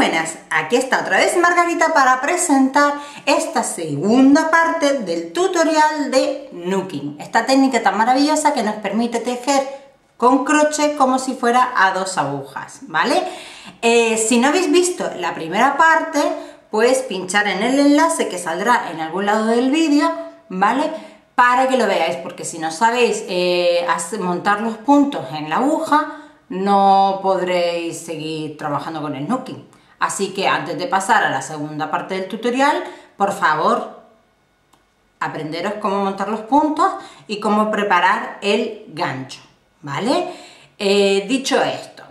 buenas, aquí está otra vez Margarita para presentar esta segunda parte del tutorial de nuking, esta técnica tan maravillosa que nos permite tejer con crochet como si fuera a dos agujas, ¿vale? Eh, si no habéis visto la primera parte, pues pinchar en el enlace que saldrá en algún lado del vídeo, ¿vale? Para que lo veáis, porque si no sabéis eh, montar los puntos en la aguja, no podréis seguir trabajando con el nuking. Así que antes de pasar a la segunda parte del tutorial, por favor, aprenderos cómo montar los puntos y cómo preparar el gancho, ¿vale? Eh, dicho esto,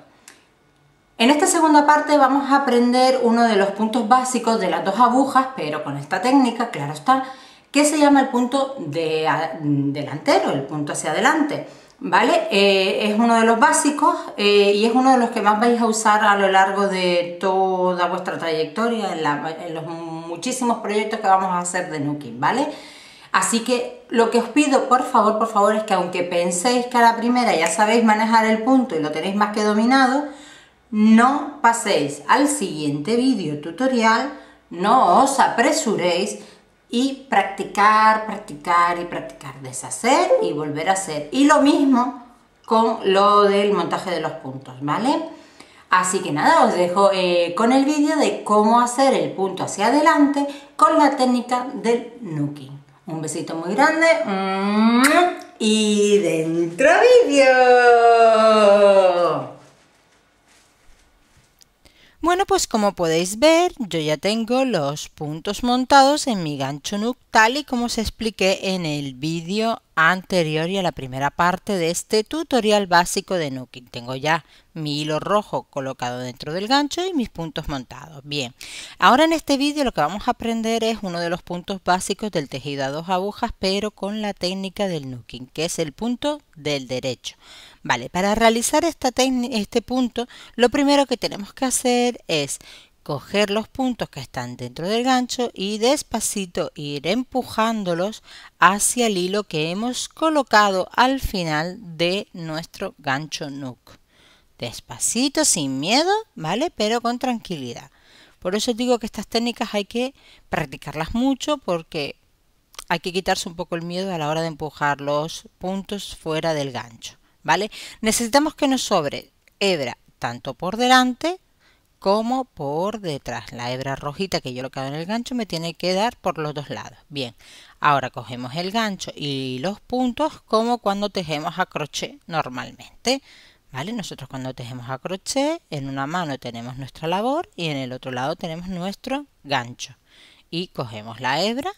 en esta segunda parte vamos a aprender uno de los puntos básicos de las dos agujas, pero con esta técnica, claro está, que se llama el punto delantero, el punto hacia adelante. ¿vale? Eh, es uno de los básicos eh, y es uno de los que más vais a usar a lo largo de toda vuestra trayectoria en, los muchísimos proyectos que vamos a hacer de Nuki, ¿vale? Así que lo que os pido, por favor, por favor, es que aunque penséis que a la primera ya sabéis manejar el punto y lo tenéis más que dominado, no paséis al siguiente vídeo tutorial, no os apresuréis, y practicar, practicar y practicar, deshacer y volver a hacer. Y lo mismo con lo del montaje de los puntos, ¿vale? Así que nada, os dejo eh, con el vídeo de cómo hacer el punto hacia adelante con la técnica del nuking. Un besito muy grande mm, y dentro vídeo. Bueno, pues como podéis ver, yo ya tengo los puntos montados en mi gancho NUC tal y como os expliqué en el vídeo anterior y a la primera parte de este tutorial básico de Nuking. Tengo ya mi hilo rojo colocado dentro del gancho y mis puntos montados. Bien, ahora en este vídeo lo que vamos a aprender es uno de los puntos básicos del tejido a dos agujas, pero con la técnica del nuking, que es el punto del derecho. Vale, para realizar este punto, lo primero que tenemos que hacer es coger los puntos que están dentro del gancho y despacito ir empujándolos hacia el hilo que hemos colocado al final de nuestro gancho nook. Despacito, sin miedo, ¿vale? Pero con tranquilidad. Por eso digo que estas técnicas hay que practicarlas mucho porque hay que quitarse un poco el miedo a la hora de empujar los puntos fuera del gancho, ¿vale? Necesitamos que nos sobre hebra tanto por delante como por detrás. La hebra rojita que yo lo que hago en el gancho me tiene que dar por los dos lados. Bien, ahora cogemos el gancho y los puntos como cuando tejemos a crochet normalmente. ¿Vale? Nosotros cuando tejemos a crochet, en una mano tenemos nuestra labor y en el otro lado tenemos nuestro gancho. Y cogemos la hebra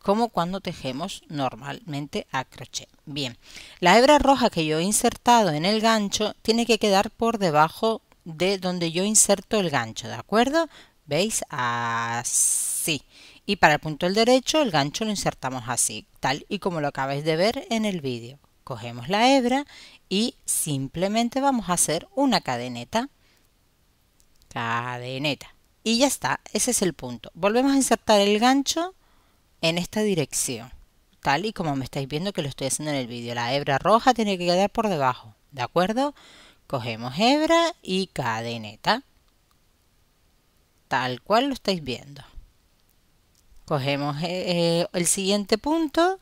como cuando tejemos normalmente a crochet. Bien, la hebra roja que yo he insertado en el gancho tiene que quedar por debajo de donde yo inserto el gancho, ¿de acuerdo? ¿Veis? Así. Y para el punto del derecho el gancho lo insertamos así, tal y como lo acabáis de ver en el vídeo. Cogemos la hebra y simplemente vamos a hacer una cadeneta. Cadeneta. Y ya está, ese es el punto. Volvemos a insertar el gancho en esta dirección, tal y como me estáis viendo que lo estoy haciendo en el vídeo. La hebra roja tiene que quedar por debajo, ¿de acuerdo? Cogemos hebra y cadeneta. Tal cual lo estáis viendo. Cogemos eh, eh, el siguiente punto.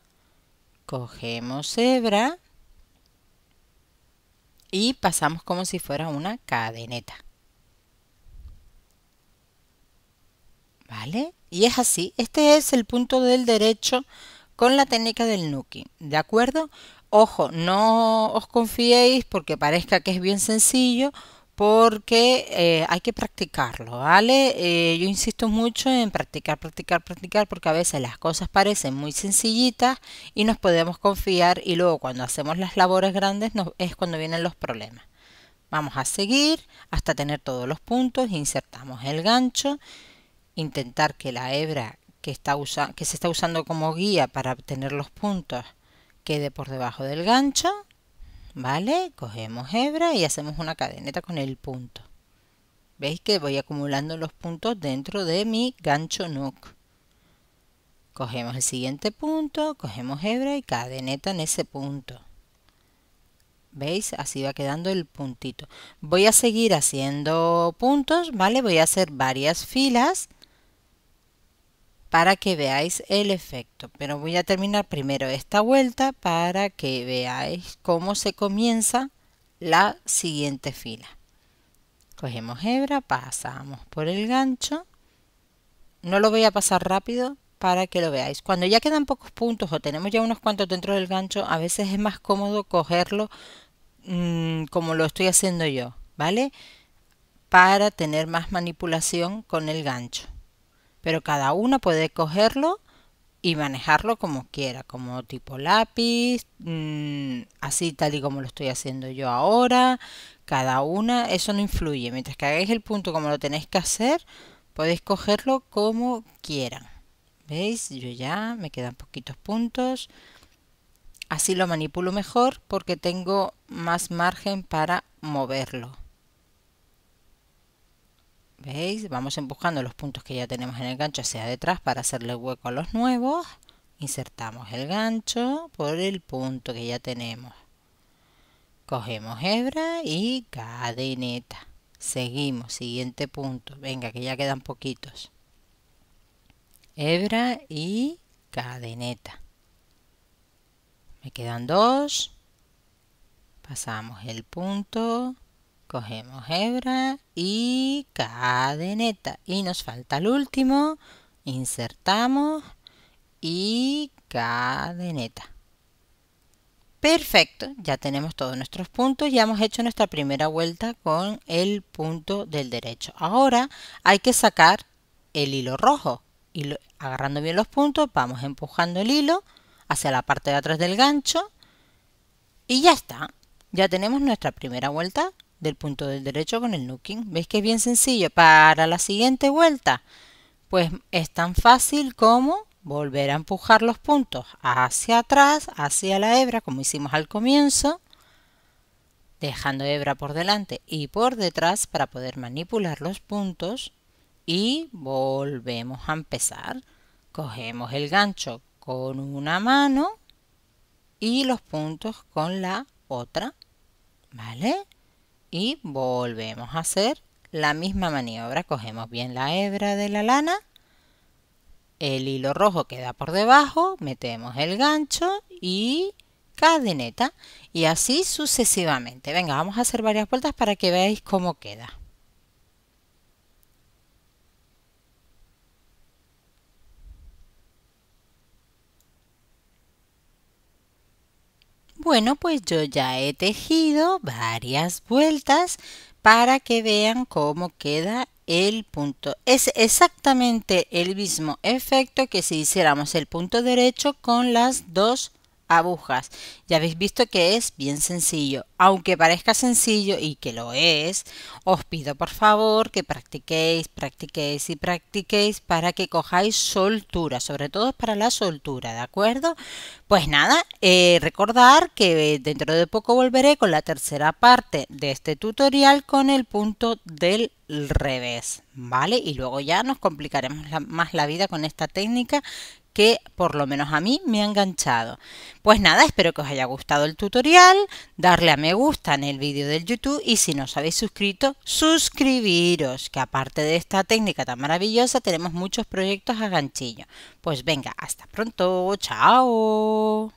Cogemos hebra. Y pasamos como si fuera una cadeneta. ¿Vale? Y es así. Este es el punto del derecho con la técnica del nuki. ¿De acuerdo? Ojo, no os confiéis porque parezca que es bien sencillo, porque eh, hay que practicarlo, ¿vale? Eh, yo insisto mucho en practicar, practicar, practicar, porque a veces las cosas parecen muy sencillitas y nos podemos confiar y luego cuando hacemos las labores grandes es cuando vienen los problemas. Vamos a seguir hasta tener todos los puntos, insertamos el gancho, intentar que la hebra que, que se está usando como guía para obtener los puntos quede por debajo del gancho, ¿vale? Cogemos hebra y hacemos una cadeneta con el punto. ¿Veis que voy acumulando los puntos dentro de mi gancho nuc. Cogemos el siguiente punto, cogemos hebra y cadeneta en ese punto. ¿Veis? Así va quedando el puntito. Voy a seguir haciendo puntos, ¿vale? Voy a hacer varias filas para que veáis el efecto. Pero voy a terminar primero esta vuelta para que veáis cómo se comienza la siguiente fila. Cogemos hebra, pasamos por el gancho. No lo voy a pasar rápido para que lo veáis. Cuando ya quedan pocos puntos o tenemos ya unos cuantos dentro del gancho, a veces es más cómodo cogerlo mm, como lo estoy haciendo yo, ¿vale? Para tener más manipulación con el gancho pero cada una puede cogerlo y manejarlo como quiera, como tipo lápiz, mm, así tal y como lo estoy haciendo yo ahora, cada una, eso no influye. Mientras que hagáis el punto como lo tenéis que hacer, podéis cogerlo como quieran. ¿Veis? Yo ya me quedan poquitos puntos. Así lo manipulo mejor porque tengo más margen para moverlo. ¿Veis? Vamos empujando los puntos que ya tenemos en el gancho hacia detrás para hacerle hueco a los nuevos. Insertamos el gancho por el punto que ya tenemos. Cogemos hebra y cadeneta. Seguimos, siguiente punto. Venga, que ya quedan poquitos. Hebra y cadeneta. Me quedan dos. Pasamos el punto cogemos hebra y cadeneta y nos falta el último insertamos y cadeneta perfecto ya tenemos todos nuestros puntos ya hemos hecho nuestra primera vuelta con el punto del derecho ahora hay que sacar el hilo rojo y agarrando bien los puntos vamos empujando el hilo hacia la parte de atrás del gancho y ya está ya tenemos nuestra primera vuelta del punto del derecho con el nuking. ¿Veis que es bien sencillo? Para la siguiente vuelta, pues es tan fácil como volver a empujar los puntos hacia atrás, hacia la hebra, como hicimos al comienzo, dejando hebra por delante y por detrás para poder manipular los puntos y volvemos a empezar. Cogemos el gancho con una mano y los puntos con la otra, ¿vale? y volvemos a hacer la misma maniobra. Cogemos bien la hebra de la lana, el hilo rojo queda por debajo, metemos el gancho y cadeneta y así sucesivamente. Venga, vamos a hacer varias vueltas para que veáis cómo queda. Bueno, pues yo ya he tejido varias vueltas para que vean cómo queda el punto. Es exactamente el mismo efecto que si hiciéramos el punto derecho con las dos agujas. Ya habéis visto que es bien sencillo. Aunque parezca sencillo y que lo es, os pido por favor que practiquéis, practiquéis y practiquéis para que cojáis soltura, sobre todo para la soltura, ¿de acuerdo? Pues nada, eh, recordar que dentro de poco volveré con la tercera parte de este tutorial con el punto del revés, ¿vale? Y luego ya nos complicaremos más la vida con esta técnica que por lo menos a mí me ha enganchado. Pues nada, espero que os haya gustado el tutorial, darle a me gusta en el vídeo del YouTube y si no os habéis suscrito, suscribiros, que aparte de esta técnica tan maravillosa tenemos muchos proyectos a ganchillo. Pues venga, hasta pronto, chao.